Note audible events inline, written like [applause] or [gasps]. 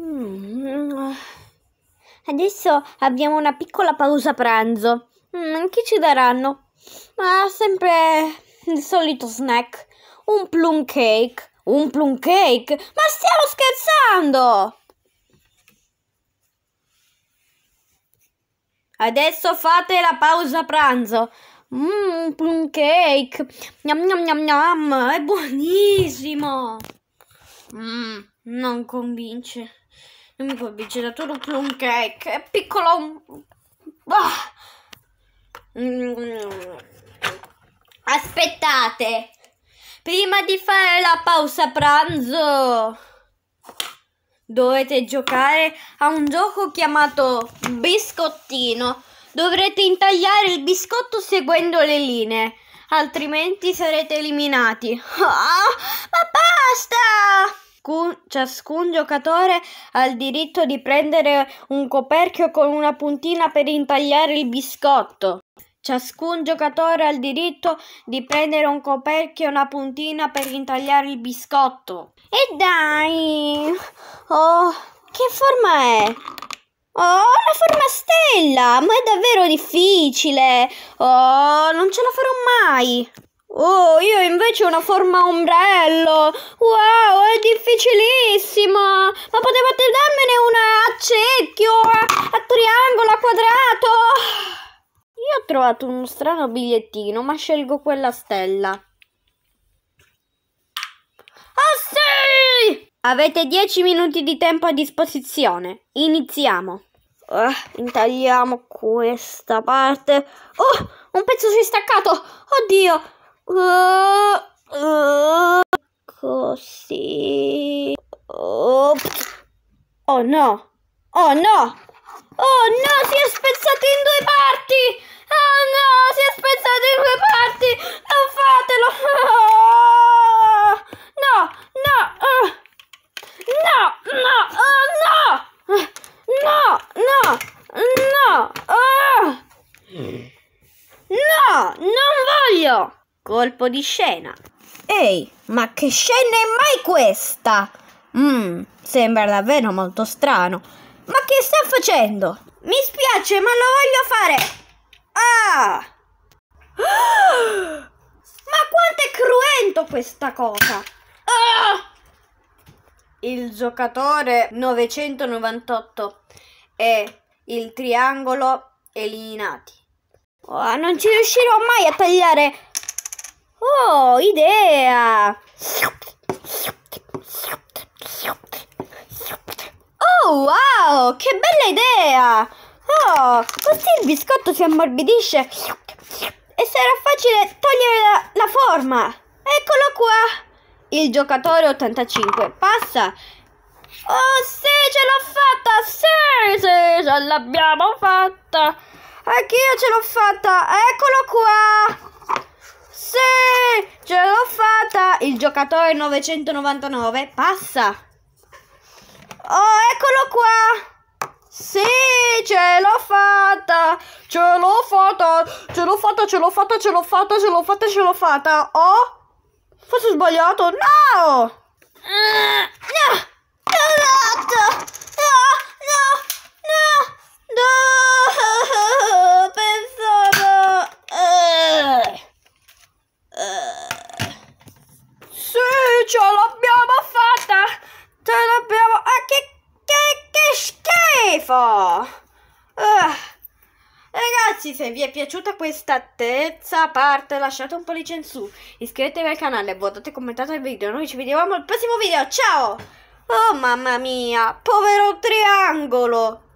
Mm. Adesso abbiamo una piccola pausa pranzo. Mm, che ci daranno? Ma sempre il solito snack. Un plum cake. Un plum cake? Ma stiamo scherzando! Adesso fate la pausa pranzo. Mmm, plum cake. Gnam gnam gnam gnam. È buonissimo. Mmm, non convince. Non mi può vincere tutto plum cake. È piccolo. Oh. Aspettate. Prima di fare la pausa pranzo dovete giocare a un gioco chiamato biscottino. Dovrete intagliare il biscotto seguendo le linee, altrimenti sarete eliminati. Oh, ma basta! ciascun, ciascun giocatore ha il diritto di prendere un coperchio con una puntina per intagliare il biscotto. Ciascun giocatore ha il diritto di prendere un coperchio e una puntina per intagliare il biscotto. E dai! Oh, che forma è? Oh, la forma stella! Ma è davvero difficile! Oh, non ce la farò mai! Oh, io invece ho una forma ombrello. Wow, è difficilissima. Ma potevate darmene una a cerchio, a, a triangolo, a quadrato. Io ho trovato uno strano bigliettino, ma scelgo quella stella. Oh sì! Avete 10 minuti di tempo a disposizione. Iniziamo. Uh, intagliamo questa parte. Oh, un pezzo si è staccato. Oddio. Così. Oh no! Oh no! Oh no, si è spezzato in due parti! Oh no, si è spezzato in due parti! Non oh, fatelo! [laughs] no, no! Oh. no, no, oh, no! No, no, no! Oh. No, non voglio! Colpo di scena. Ehi, ma che scena è mai questa? Mmm, sembra davvero molto strano. Ma che sta facendo? Mi spiace, ma lo voglio fare. Ah! ah! [gasps] Ma quanto è cruento questa cosa! Ah! Il giocatore 998 e il triangolo eliminati. Oh, non ci riuscirò mai a tagliare Oh, idea! Oh, wow! Che bella idea! Oh, così il biscotto si ammorbidisce e sarà facile togliere la, la forma. Eccolo qua! Il giocatore 85 passa Oh sì, ce l'ho fatta! Sì, sì, ce l'abbiamo fatta! Anch'io ce l'ho fatta! Eccolo qua! ce l'ho fatta! Il giocatore 999 passa. Oh, eccolo qua! Sì, ce l'ho fatta! Ce l'ho fatta! Ce l'ho fatta, ce l'ho fatta, ce l'ho fatta, ce l'ho fatta, ce l'ho fatta! Oh! Forse ho sbagliato? No! Mm, no! L'ho fatta! ce l'abbiamo fatta! Ce l'abbiamo... Ah, che, che, che schifo! Uh. Ragazzi, se vi è piaciuta questa terza parte, lasciate un pollice in su, iscrivetevi al canale, votate e commentate il video. Noi ci vediamo al prossimo video, ciao! Oh mamma mia, povero triangolo!